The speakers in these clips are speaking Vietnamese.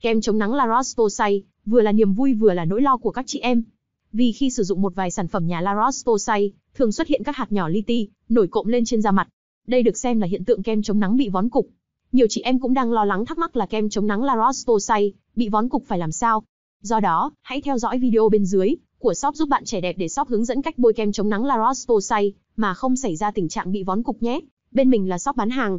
Kem chống nắng La Roche-Posay vừa là niềm vui vừa là nỗi lo của các chị em. Vì khi sử dụng một vài sản phẩm nhà La Roche-Posay, thường xuất hiện các hạt nhỏ li ti, nổi cộm lên trên da mặt. Đây được xem là hiện tượng kem chống nắng bị vón cục. Nhiều chị em cũng đang lo lắng thắc mắc là kem chống nắng La Roche-Posay bị vón cục phải làm sao. Do đó, hãy theo dõi video bên dưới của shop giúp bạn trẻ đẹp để shop hướng dẫn cách bôi kem chống nắng La Roche-Posay mà không xảy ra tình trạng bị vón cục nhé. Bên mình là shop bán hàng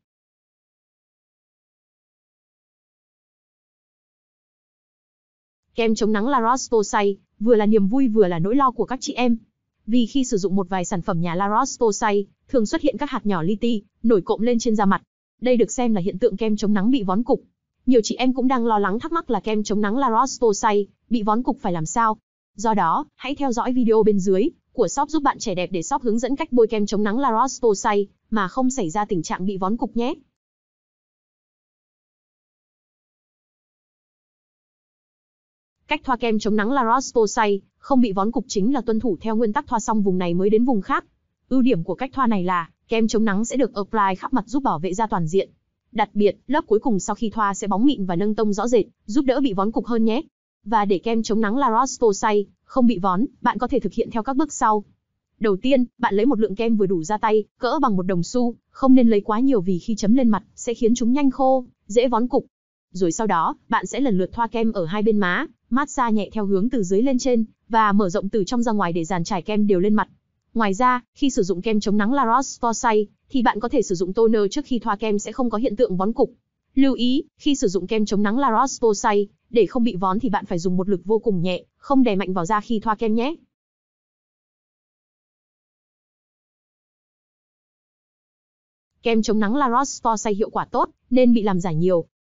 Kem chống nắng La Roche-Posay vừa là niềm vui vừa là nỗi lo của các chị em. Vì khi sử dụng một vài sản phẩm nhà La Roche-Posay, thường xuất hiện các hạt nhỏ li ti nổi cộm lên trên da mặt. Đây được xem là hiện tượng kem chống nắng bị vón cục. Nhiều chị em cũng đang lo lắng thắc mắc là kem chống nắng La Roche-Posay bị vón cục phải làm sao. Do đó, hãy theo dõi video bên dưới của shop giúp bạn trẻ đẹp để shop hướng dẫn cách bôi kem chống nắng La Roche-Posay mà không xảy ra tình trạng bị vón cục nhé. Cách thoa kem chống nắng La Roche-Posay, không bị vón cục chính là tuân thủ theo nguyên tắc thoa xong vùng này mới đến vùng khác. Ưu điểm của cách thoa này là kem chống nắng sẽ được apply khắp mặt giúp bảo vệ da toàn diện. Đặc biệt, lớp cuối cùng sau khi thoa sẽ bóng mịn và nâng tông rõ rệt, giúp đỡ bị vón cục hơn nhé. Và để kem chống nắng La Roche-Posay không bị vón, bạn có thể thực hiện theo các bước sau. Đầu tiên, bạn lấy một lượng kem vừa đủ ra tay, cỡ bằng một đồng xu, không nên lấy quá nhiều vì khi chấm lên mặt sẽ khiến chúng nhanh khô, dễ vón cục. Rồi sau đó, bạn sẽ lần lượt thoa kem ở hai bên má, massage nhẹ theo hướng từ dưới lên trên và mở rộng từ trong ra ngoài để dàn trải kem đều lên mặt. Ngoài ra, khi sử dụng kem chống nắng La Roche-Posay thì bạn có thể sử dụng toner trước khi thoa kem sẽ không có hiện tượng vón cục. Lưu ý, khi sử dụng kem chống nắng La Roche-Posay, để không bị vón thì bạn phải dùng một lực vô cùng nhẹ, không đè mạnh vào da khi thoa kem nhé. Kem chống nắng La Roche-Posay hiệu quả tốt nên bị làm giả nhiều,